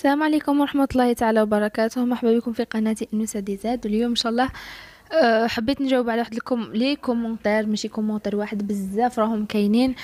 السلام عليكم ورحمة الله تعالى وبركاته مرحبا بكم في قناتي انوسة ديزاد اليوم ان شاء الله أه حبيت نجاوب على واحد لكم لي كومونتير ماشي كومونتير واحد بزاف راهم كاينين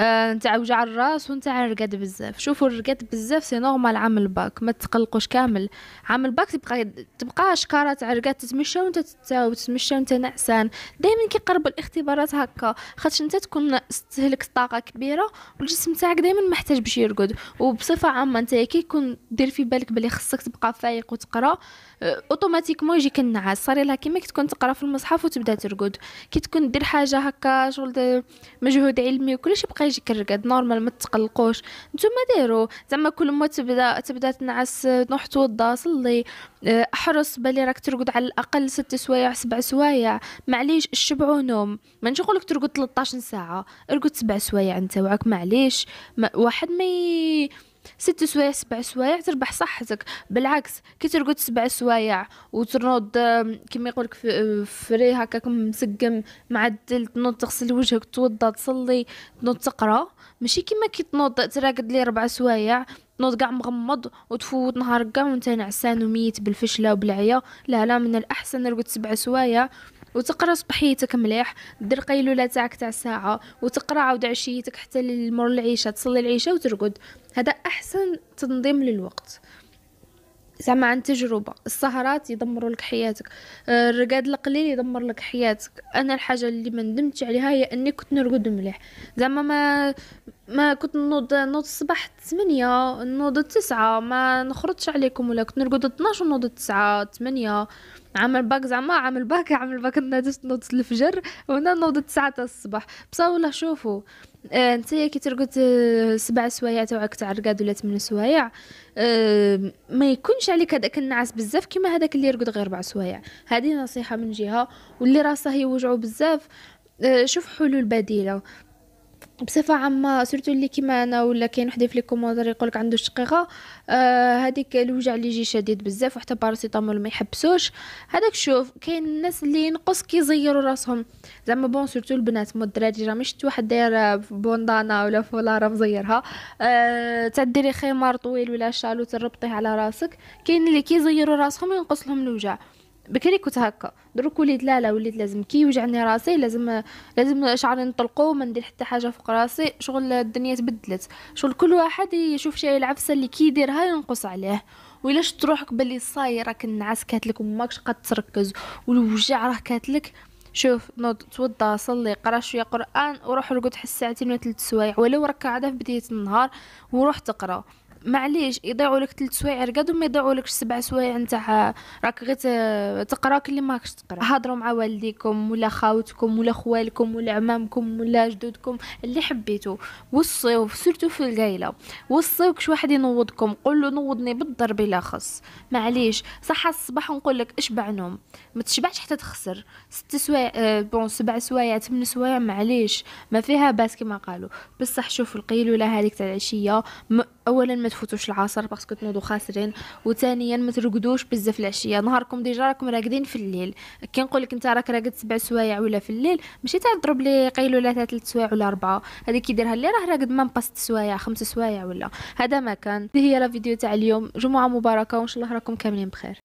آه، نتاع وجع الراس ونتاع الرقد بزاف شوفوا الرقد بزاف سي نورمال عام الباك ما تقلقوش كامل عام الباك تبقى تبقى شكاره تاع الرقد تتمشى وانت تتساو تتمشى وانت نعسان دائما كيقربوا الاختبارات هكا خاطش انت تكون تستهلك طاقه كبيره والجسم تاعك دائما محتاج باش يرقد وبصفه عامه انت كي يكون دير في بالك بلي خصك تبقى فايق وتقرا اوتوماتيكمون آه، يجيك النعاس صار لها كيما كي تكون تقرا في المصحف وتبدا ترقد كي تكون دير حاجه هكا شغل مجهود علمي وكلش يبقى يبقى يجي كرقد نورمال ما تقلقوش نتوما ديروا زعما كل ما تبدا تبدا تنعس نوح توضى صلي احرص آه، بالي راك ترقد على الاقل ست سوايع سبع سوايع معليش الشبع ونوم ما نقولك ترقد 13 ساعه ارقد سبع سوايع انت وعاك معليش ما واحد ما مي... ست سوايع سبع سوايع تربح صحتك بالعكس كي ترقد سبع سوايع وترنوض كيما يقولك آه، فري هكاك مسقم معدل تنوض تغسل وجهك توضى تصلي تنوض تقرا ماشي كيما كي تنوض تراقد لي ربع سوايع تنوض كاع مغمض وتفوت نهارك كاع وانت نعسان وميت بالفشله وبالعيا لا لا من الاحسن نرقد سبع سوايع وتقرا صبحيتك مليح دير قيلوله تاعك تاع ساعه وتقرا عاود عشيتك حتى للمر العيشه تصلي العيشه وترقد هذا احسن تنظيم للوقت زعما عن تجربه السهرات يدمروا لك حياتك آه، الرقاد القليل يدمر لك حياتك انا الحاجه اللي ما ندمتش عليها هي اني كنت نرقد مليح زعما ما ما كنت نوض نوض الصباح 8 نوض 9 ما نخرجش عليكم ولا كنت نرقد 12 ونوض 9 8 عامل باك زعما عامل باك عامل باك نادس نوض الفجر وانا نوض 9 تاع الصباح بصح والله شوفوا آه نتايا كي ترقد آه، سبع سوايع توعك تاع الرقاد ولا 8 سوايع آه ما يكونش عليك هذاك النعاس بزاف كيما هذاك اللي يرقد غير ربع سوايع هذه نصيحه من جهه واللي راسه يوجعو بزاف آه، شوف حلول بديله بصفه عامه سورتو اللي كيما انا ولا كاين وحده في لي كومونتير يقولك عنده الشقيقه آه هاديك الوجع اللي يجي شديد بزاف وحتى باراسيتامول ما يحبسوش هذاك شوف كاين الناس اللي ينقص كيزيروا راسهم زعما بون سورتو البنات مو الدراري راه مش واحد داير بوندانا ولا فولاره مزيرها آه تعديري خمار طويل ولا شال وتربطيه على راسك كاين اللي كيزيروا راسهم ينقص لهم الوجع بكري كنت هكا درك وليت لا لا وليت لازم كي يوجعني راسي لازم لازم شعري نطلقو ما ندير حتى حاجه فوق راسي شغل الدنيا تبدلت شغل كل واحد يشوف شي العفسه اللي كيديرها ينقص عليه شت روحك باللي صاي راك النعاس كاتلك وماكش قد تركز والوجع راه كاتلك شوف نوض توضى صلي قرا شويه قران وروح رقد حس ساعتين ولا ثلاث سوايع ولو راك قاعده في بدايه النهار وروح تقرا معليش يضيعوا لك ثلاث سوايع قد ما يضيعوا لك سبع سوايع نتاع راك غير تقرا كل ما راكش تقرا هضروا مع والديكم ولا خاوتكم ولا خوالكم ولا عمامكم ولا جدودكم اللي حبيتو وصيو سورتو في القايله وصيو كش واحد ينوضكم قول له نوضني بالضرب لا خص معليش صح الصباح نقول لك اشبع نوم ما تشبعش حتى تخسر ست سوايع أه بون سبع سوايع ثمان سوايع معليش ما فيها باس كما قالوا بصح شوف القيلوله هذيك تاع العشيه اولا ما تفوتوش العصر باسكو تنوضوا خاسرين وثانيا ما ترقدوش بزاف العشيه نهاركم ديجا راكم راقدين في الليل كي نقول لك انت راك راقد سبع سوايع ولا في الليل ماشي تاع تضرب لي قيل ثلاث سوايع ولا اربعه هذه كي ديرها اللي راه راقد مام باست سوايع خمس سوايع ولا هذا ما كان هذه هي لا فيديو تاع اليوم جمعه مباركه وان شاء الله راكم كاملين بخير